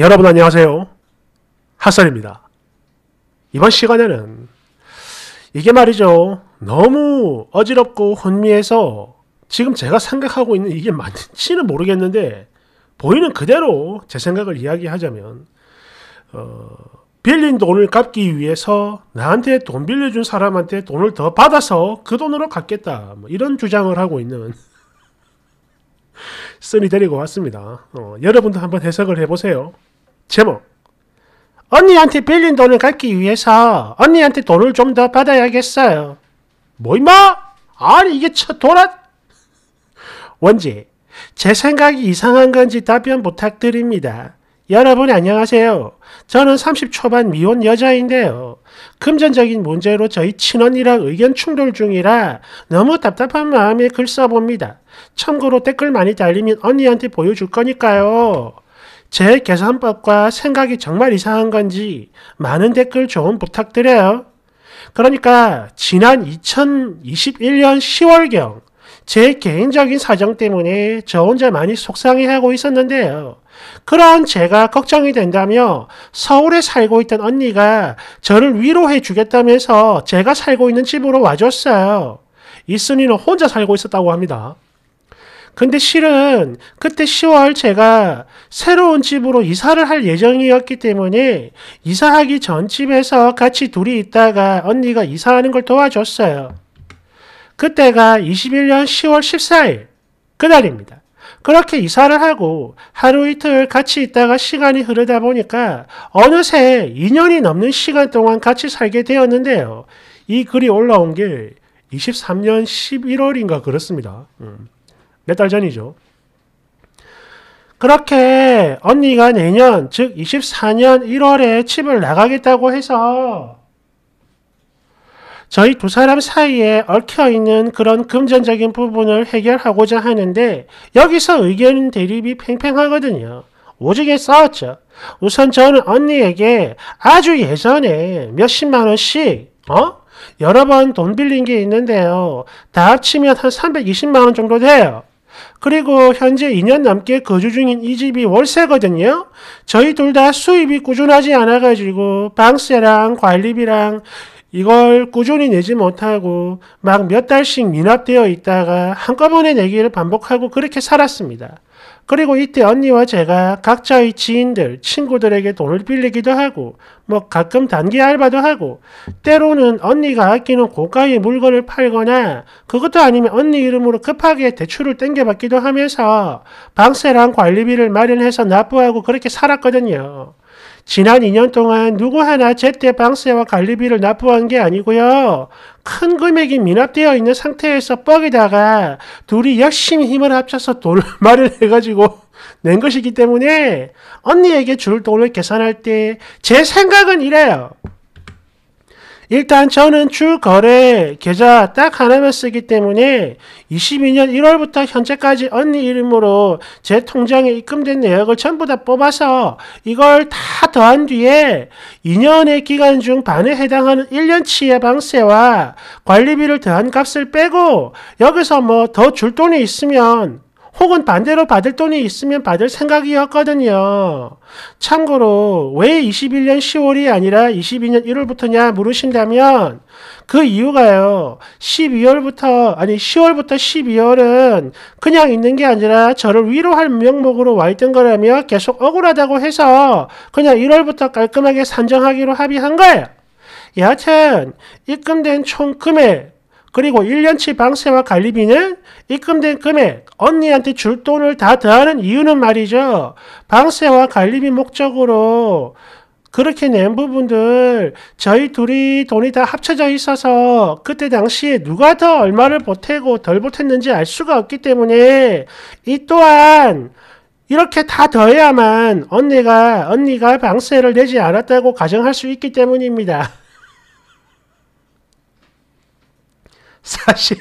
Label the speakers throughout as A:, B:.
A: 여러분 안녕하세요. 핫설입니다. 이번 시간에는 이게 말이죠. 너무 어지럽고 혼미해서 지금 제가 생각하고 있는 이게 맞는지는 모르겠는데 보이는 그대로 제 생각을 이야기하자면 어, 빌린 돈을 갚기 위해서 나한테 돈 빌려준 사람한테 돈을 더 받아서 그 돈으로 갚겠다 뭐 이런 주장을 하고 있는 쓰니 데리고 왔습니다. 어, 여러분도 한번 해석을 해보세요. 제목 언니한테 빌린 돈을 갚기 위해서 언니한테 돈을 좀 더 받아야겠어요. 뭐 임마? 아니 이게 도라 원지 제 생각이 이상한 건지 답변 부탁드립니다. 여러분 안녕하세요. 저는 30 초반 미혼 여자인데요. 금전적인 문제로 저희 친언니랑 의견 충돌 중이라 너무 답답한 마음에 글 써봅니다. 참고로 댓글 많이 달리면 언니한테 보여줄 거니까요. 제 계산법과 생각이 정말 이상한 건지 많은 댓글 좀 부탁드려요. 그러니까 지난 2021년 10월경 제 개인적인 사정 때문에 저 혼자 많이 속상해하고 있었는데요. 그런 제가 걱정이 된다며 서울에 살고 있던 언니가 저를 위로해 주겠다면서 제가 살고 있는 집으로 와줬어요. 이순이는 혼자 살고 있었다고 합니다. 근데 실은 그때 10월 제가 새로운 집으로 이사를 할 예정이었기 때문에 이사하기 전 집에서 같이 둘이 있다가 언니가 이사하는 걸 도와줬어요. 그때가 21년 10월 14일 그날입니다. 그렇게 이사를 하고 하루 이틀 같이 있다가 시간이 흐르다 보니까 어느새 2년이 넘는 시간 동안 같이 살게 되었는데요. 이 글이 올라온 게 23년 11월인가 그렇습니다. 음. 몇달 전이죠. 그렇게 언니가 내년, 즉 24년 1월에 집을 나가겠다고 해서 저희 두 사람 사이에 얽혀있는 그런 금전적인 부분을 해결하고자 하는데 여기서 의견 대립이 팽팽하거든요. 오지게 싸웠죠. 우선 저는 언니에게 아주 예전에 몇십만 원씩 어? 여러 번 돈 빌린 게 있는데요. 다 합치면 한 320만 원 정도 돼요. 그리고 현재 2년 넘게 거주 중인 이 집이 월세거든요. 저희 둘 다 수입이 꾸준하지 않아가지고 방세랑 관리비랑 이걸 꾸준히 내지 못하고 막 몇 달씩 미납되어 있다가 한꺼번에 내기를 반복하고 그렇게 살았습니다. 그리고 이때 언니와 제가 각자의 지인들, 친구들에게 돈을 빌리기도 하고, 뭐 가끔 단기 알바도 하고, 때로는 언니가 아끼는 고가의 물건을 팔거나, 그것도 아니면 언니 이름으로 급하게 대출을 땡겨받기도 하면서 방세랑 관리비를 마련해서 납부하고 그렇게 살았거든요. 지난 2년 동안 누구 하나 제때 방세와 관리비를 납부한 게 아니고요. 큰 금액이 미납되어 있는 상태에서 뻑이다가 둘이 열심히 힘을 합쳐서 돈을 마련해가지고 낸 것이기 때문에 언니에게 줄 돈을 계산할 때 제 생각은 이래요. 일단 저는 주거래 계좌 딱 하나만 쓰기 때문에 22년 1월부터 현재까지 언니 이름으로 제 통장에 입금된 내역을 전부 다 뽑아서 이걸 다 더한 뒤에 2년의 기간 중 반에 해당하는 1년치의 방세와 관리비를 더한 값을 빼고 여기서 뭐 더 줄 돈이 있으면 혹은 반대로 받을 돈이 있으면 받을 생각이었거든요. 참고로 왜 21년 10월이 아니라 22년 1월부터냐 물으신다면 그 이유가요. 12월부터 아니 10월부터 12월은 그냥 있는 게 아니라 저를 위로할 명목으로 와 있던 거라며 계속 억울하다고 해서 그냥 1월부터 깔끔하게 산정하기로 합의한 거예요. 여하튼 입금된 총 금액 그리고 1년치 방세와 관리비는 입금된 금액, 언니한테 줄 돈을 다 더하는 이유는 말이죠. 방세와 관리비 목적으로 그렇게 낸 부분들 저희 둘이 돈이 다 합쳐져 있어서 그때 당시에 누가 더 얼마를 보태고 덜 보탰는지 알 수가 없기 때문에 이 또한 이렇게 다 더해야만 언니가 언니가 방세를 내지 않았다고 가정할 수 있기 때문입니다. 사실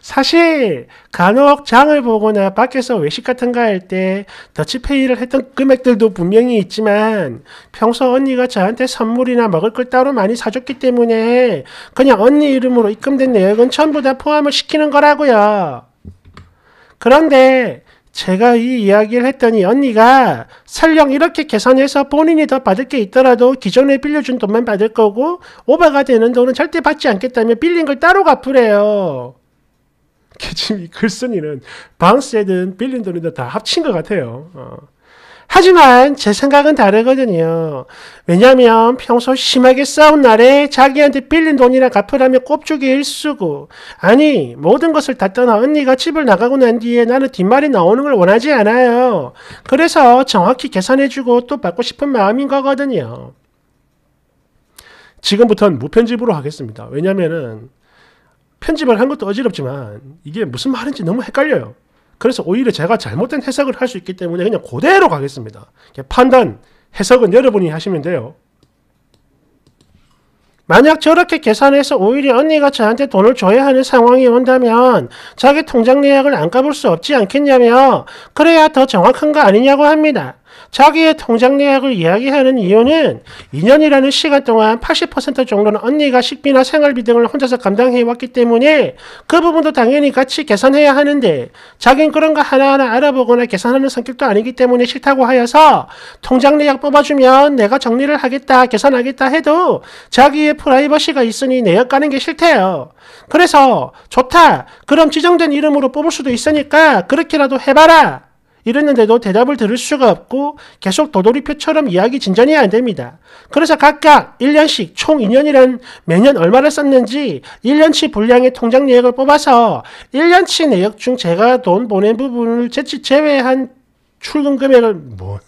A: 사실 간혹 장을 보거나 밖에서 외식 같은거 할때 더치페이를 했던 금액들도 분명히 있지만 평소 언니가 저한테 선물이나 먹을 걸 따로 많이 사줬기 때문에 그냥 언니 이름으로 입금된 내역은 전부 다 포함을 시키는 거라고요. 그런데 제가 이 이야기를 했더니 언니가 설령 이렇게 계산해서 본인이 더 받을 게 있더라도 기존에 빌려준 돈만 받을 거고 오바가 되는 돈은 절대 받지 않겠다며 빌린 걸 따로 갚으래요. 지금 이 글쓴이는 방세든 빌린 돈이든 다 합친 것 같아요. 어. 하지만 제 생각은 다르거든요. 왜냐하면 평소 심하게 싸운 날에 자기한테 빌린 돈이나 갚으라며 꼽주기 일쑤고 아니 모든 것을 다 떠나 언니가 집을 나가고 난 뒤에 나는 뒷말이 나오는 걸 원하지 않아요. 그래서 정확히 계산해주고 또 받고 싶은 마음인 거거든요. 지금부터는 무편집으로 하겠습니다. 왜냐면은 편집을 한 것도 어지럽지만 이게 무슨 말인지 너무 헷갈려요. 그래서 오히려 제가 잘못된 해석을 할 수 있기 때문에 그냥 그대로 가겠습니다. 판단, 해석은 여러분이 하시면 돼요. 만약 저렇게 계산해서 오히려 언니가 저한테 돈을 줘야 하는 상황이 온다면 자기 통장 내역을 안 까볼 수 없지 않겠냐며 그래야 더 정확한 거 아니냐고 합니다. 자기의 통장 내역을 이야기하는 이유는 2년이라는 시간 동안 80% 정도는 언니가 식비나 생활비 등을 혼자서 감당해왔기 때문에 그 부분도 당연히 같이 계산해야 하는데 자기는 그런 거 하나하나 알아보거나 계산하는 성격도 아니기 때문에 싫다고 하여서 통장 내역 뽑아주면 내가 정리를 하겠다 계산하겠다 해도 자기의 프라이버시가 있으니 내역 가는 게 싫대요. 그래서 좋다. 그럼 지정된 이름으로 뽑을 수도 있으니까 그렇게라도 해봐라. 이랬는데도 대답을 들을 수가 없고 계속 도돌이표처럼 이야기 진전이 안 됩니다. 그래서 각각 1년씩 총 2년이란 매년 얼마를 썼는지 1년치 분량의 통장 내역을 뽑아서 1년치 내역 중 제가 돈 보낸 부분을 제외한 출금 금액을 뭐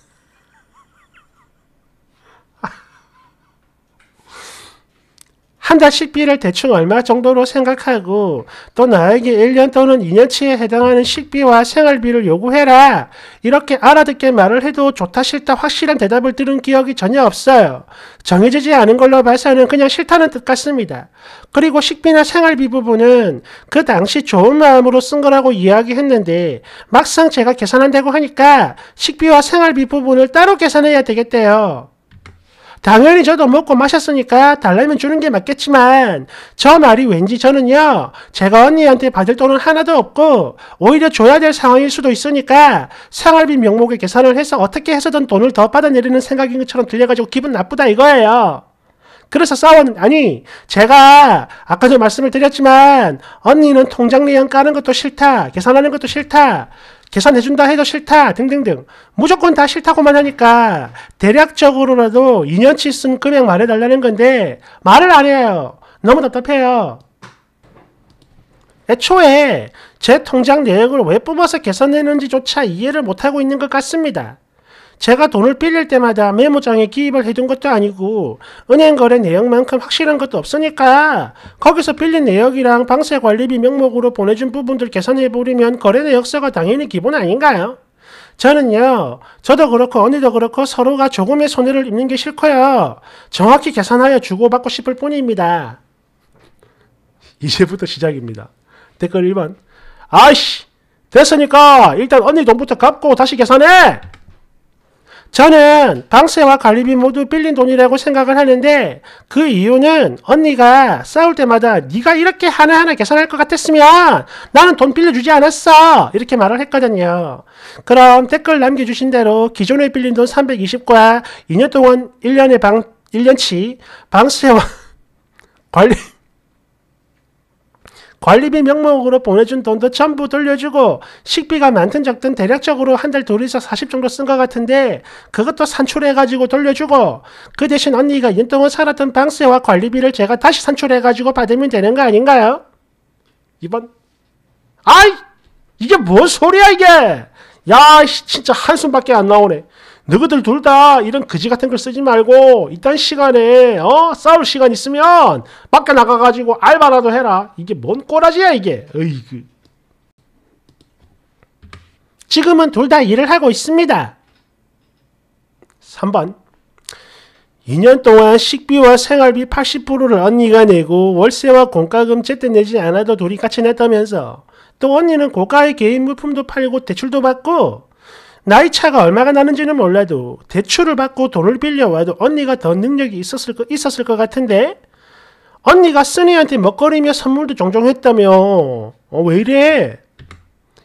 A: 한달식 비를 대충 얼마 정도로 생각하고 또 나에게 1년 또는 2년치에 해당하는 식비와 생활비를 요구해라. 이렇게 알아듣게 말을 해도 좋다 싫다 확실한 대답을 들은 기억이 전혀 없어요. 정해지지 않은 걸로 봐서는 그냥 싫다는 뜻 같습니다. 그리고 식비나 생활비 부분은 그 당시 좋은 마음으로 쓴 거라고 이야기했는데 막상 제가 계산한다고 하니까 식비와 생활비 부분을 따로 계산해야 되겠대요. 당연히 저도 먹고 마셨으니까 달라면 주는 게 맞겠지만 저 말이 왠지 저는요 제가 언니한테 받을 돈은 하나도 없고 오히려 줘야 될 상황일 수도 있으니까 생활비 명목에 계산을 해서 어떻게 해서든 돈을 더 받아내리는 생각인 것처럼 들려가지고 기분 나쁘다 이거예요. 그래서 싸웠는 아니, 제가 아까도 말씀을 드렸지만, 언니는 통장 내역 까는 것도 싫다, 계산하는 것도 싫다, 계산해준다 해도 싫다 등등등 무조건 다 싫다고만 하니까 대략적으로라도 2년치 쓴 금액 말해달라는 건데 말을 안 해요. 너무 답답해요. 애초에 제 통장 내역을 왜 뽑아서 계산했는지조차 이해를 못하고 있는 것 같습니다. 제가 돈을 빌릴 때마다 메모장에 기입을 해둔 것도 아니고 은행 거래 내역만큼 확실한 것도 없으니까 거기서 빌린 내역이랑 방세 관리비 명목으로 보내준 부분들 계산해버리면 거래 내역서가 당연히 기본 아닌가요? 저는요, 저도 그렇고 언니도 그렇고 서로가 조금의 손해를 입는 게 싫고요. 정확히 계산하여 주고받고 싶을 뿐입니다. 이제부터 시작입니다. 댓글 1번. 아이씨! 됐으니까 일단 언니 돈부터 갚고 다시 계산해! 저는 방세와 갈리비 모두 빌린 돈이라고 생각을 하는데 그 이유는 언니가 싸울 때마다 네가 이렇게 하나하나 계산할 것 같았으면 나는 돈 빌려주지 않았어 이렇게 말을 했거든요. 그럼 댓글 남겨주신 대로 기존에 빌린 돈 320과 2년 동안 1년의 방 1년치 방세와 관리 관리비 명목으로 보내준 돈도 전부 돌려주고 식비가 많든 적든 대략적으로 한 달 둘이서 40 정도 쓴 것 같은데 그것도 산출해가지고 돌려주고 그 대신 언니가 윤동은 살았던 방세와 관리비를 제가 다시 산출해가지고 받으면 되는 거 아닌가요? 이번 아이 이게 뭔 소리야 이게 야 진짜 한숨밖에 안 나오네 너희들 둘 다 이런 거지 같은 걸 쓰지 말고 이딴 시간에 어 싸울 시간 있으면 밖에 나가가지고 알바라도 해라. 이게 뭔 꼬라지야 이게. 어이그. 지금은 둘 다 일을 하고 있습니다. 3번 2년 동안 식비와 생활비 80%를 언니가 내고 월세와 공과금 제때 내지 않아도 둘이 같이 냈다면서 또 언니는 고가의 개인 물품도 팔고 대출도 받고 나이 차가 얼마가 나는지는 몰라도 대출을 받고 돈을 빌려와도 언니가 더 능력이 있었을 거, 있었을 것 같은데 언니가 쓰니한테 먹거리며 선물도 종종 했다며 어, 왜 이래?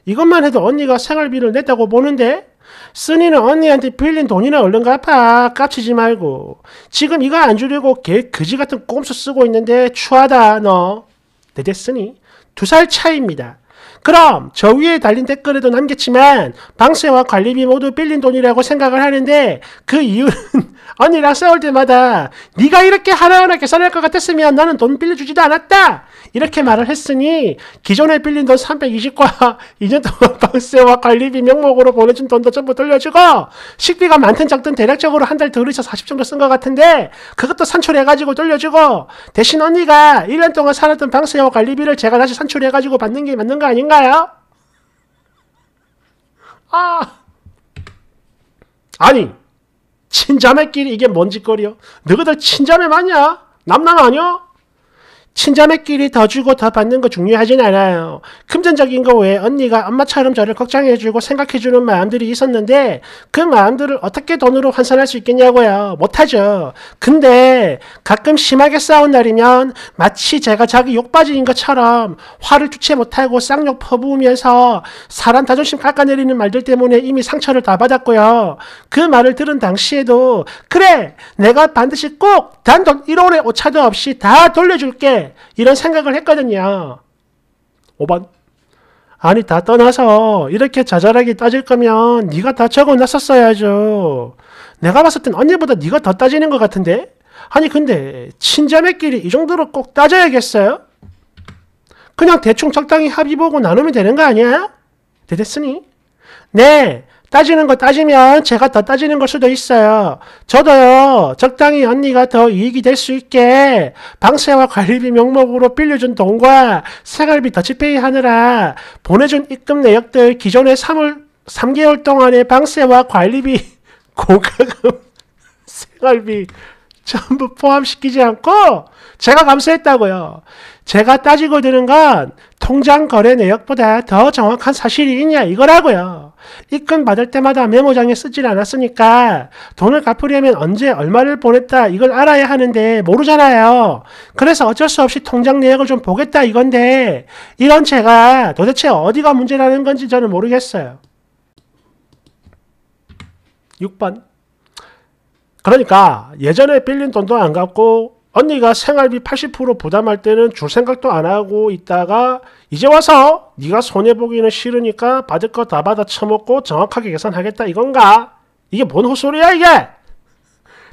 A: 이것만 해도 언니가 생활비를 냈다고 보는데 쓰니는 언니한테 빌린 돈이나 얼른 갚아 깝치지 말고 지금 이거 안 주려고 개 그지 같은 꼼수 쓰고 있는데 추하다 너대대 쓰니 두 살 차이입니다 그럼 저 위에 달린 댓글에도 남겼지만 방세와 관리비 모두 빌린 돈이라고 생각을 하는데 그 이유는 언니랑 싸울 때마다 네가 이렇게 하나하나 계산할 것 같았으면 나는 돈 빌려주지도 않았다 이렇게 말을 했으니 기존에 빌린 돈 320과 2년 동안 방세와 관리비 명목으로 보내준 돈도 전부 돌려주고 식비가 많든 적든 대략적으로 한 달 들으셔 40 정도 쓴 것 같은데 그것도 산출해가지고 돌려주고 대신 언니가 1년 동안 살았던 방세와 관리비를 제가 다시 산출해가지고 받는 게 맞는 거 아닌가 진짜야? 아 아니 친자매끼리 이게 뭔 짓거리여? 너희들 친자매 맞냐? 남남 아니여? 친자매끼리 더 주고 더 받는 거 중요하진 않아요. 금전적인 거 외에 언니가 엄마처럼 저를 걱정해주고 생각해주는 마음들이 있었는데 그 마음들을 어떻게 돈으로 환산할 수 있겠냐고요. 못하죠. 근데 가끔 심하게 싸운 날이면 마치 제가 자기 욕 빠진 것처럼 화를 주체 못하고 쌍욕 퍼부으면서 사람 다존심 깎아내리는 말들 때문에 이미 상처를 다 받았고요. 그 말을 들은 당시에도 그래 내가 반드시 꼭 단돈 1월에 오차도 없이 다 돌려줄게 이런 생각을 했거든요. 5번 아니 다 떠나서 이렇게 자잘하게 따질 거면 네가 다 적어놨었어야죠. 내가 봤을 땐 언니보다 네가 더 따지는 것 같은데? 아니 근데 친자매끼리 이 정도로 꼭 따져야겠어요? 그냥 대충 적당히 합의 보고 나누면 되는 거 아니야? 됐으니? 네, 따지는 거 따지면 제가 더 따지는 걸 수도 있어요. 저도요, 적당히 언니가 더 이익이 될 수 있게 방세와 관리비 명목으로 빌려준 돈과 생활비 더치페이 하느라 보내준 입금 내역들 기존의 3월, 3개월 동안의 방세와 관리비, 고가금, 생활비 전부 포함시키지 않고 제가 감수했다고요. 제가 따지고 드는건 통장 거래 내역보다 더 정확한 사실이 있냐 이거라고요. 입금 받을 때마다 메모장에 쓰질 않았으니까 돈을 갚으려면 언제 얼마를 보냈다 이걸 알아야 하는데 모르잖아요. 그래서 어쩔 수 없이 통장 내역을 좀 보겠다 이건데 이런 제가 도대체 어디가 문제라는 건지 저는 모르겠어요. 6번 그러니까 예전에 빌린 돈도 안 갚고 언니가 생활비 80% 부담할 때는 줄 생각도 안 하고 있다가 이제 와서 네가 손해보기는 싫으니까 받을 거 다 받아 처먹고 정확하게 계산하겠다 이건가? 이게 뭔 호소리야 이게?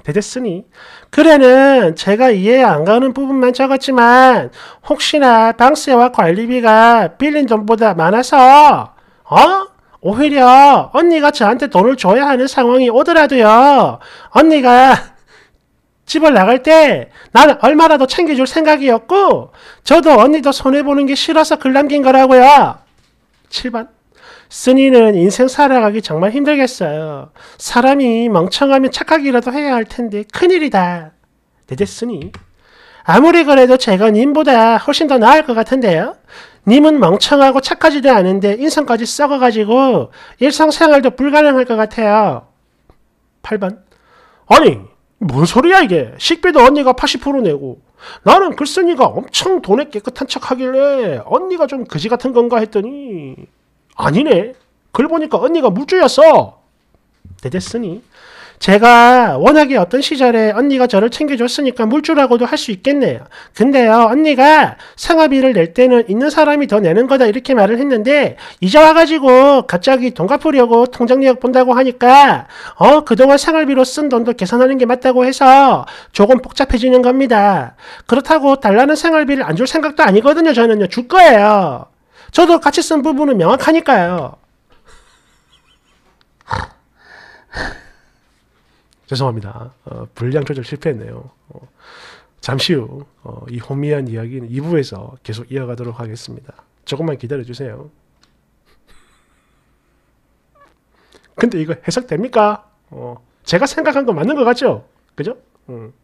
A: 되댔으니 그래는 제가 이해 안 가는 부분만 적었지만 혹시나 방세와 관리비가 빌린 돈보다 많아서 어? 오히려 언니가 저한테 돈을 줘야 하는 상황이 오더라도요 언니가 집을 나갈 때 나는 얼마라도 챙겨줄 생각이었고 저도 언니도 손해보는 게 싫어서 글 남긴 거라고요. 7번 쓰니는 인생 살아가기 정말 힘들겠어요. 사람이 멍청하면 착하기라도 해야 할 텐데 큰일이다. 네대 쓰니 아무리 그래도 제가 님보다 훨씬 더 나을 것 같은데요. 님은 멍청하고 착하지도 않은데 인성까지 썩어가지고 일상생활도 불가능할 것 같아요. 8번 아니 뭔 소리야 이게 식비도 언니가 80% 내고 나는 글쓴이가 엄청 돈에 깨끗한 척 하길래 언니가 좀 그지 같은 건가 했더니 아니네 글 보니까 언니가 물주였어 대댔으니 제가 워낙에 어떤 시절에 언니가 저를 챙겨줬으니까 물주라고도 할 수 있겠네요. 근데요, 언니가 생활비를낼 때는 있는 사람이 더 내는 거다 이렇게 말을 했는데 이제 와가지고 갑자기 돈 갚으려고 통장 내역 본다고 하니까 어 그동안 생활비로 쓴 돈도 계산하는 게 맞다고 해서 조금 복잡해지는 겁니다. 그렇다고 달라는 생활비를 안 줄 생각도 아니거든요. 저는요 줄 거예요. 저도 같이 쓴 부분은 명확하니까요. 죄송합니다. 어, 분량 조절 실패했네요. 어, 잠시 후이 어, 혼미한 이야기는 2부에서 계속 이어가도록 하겠습니다. 조금만 기다려주세요. 근데 이거 해석됩니까? 어, 제가 생각한 거 맞는 것 같죠? 그죠? 음.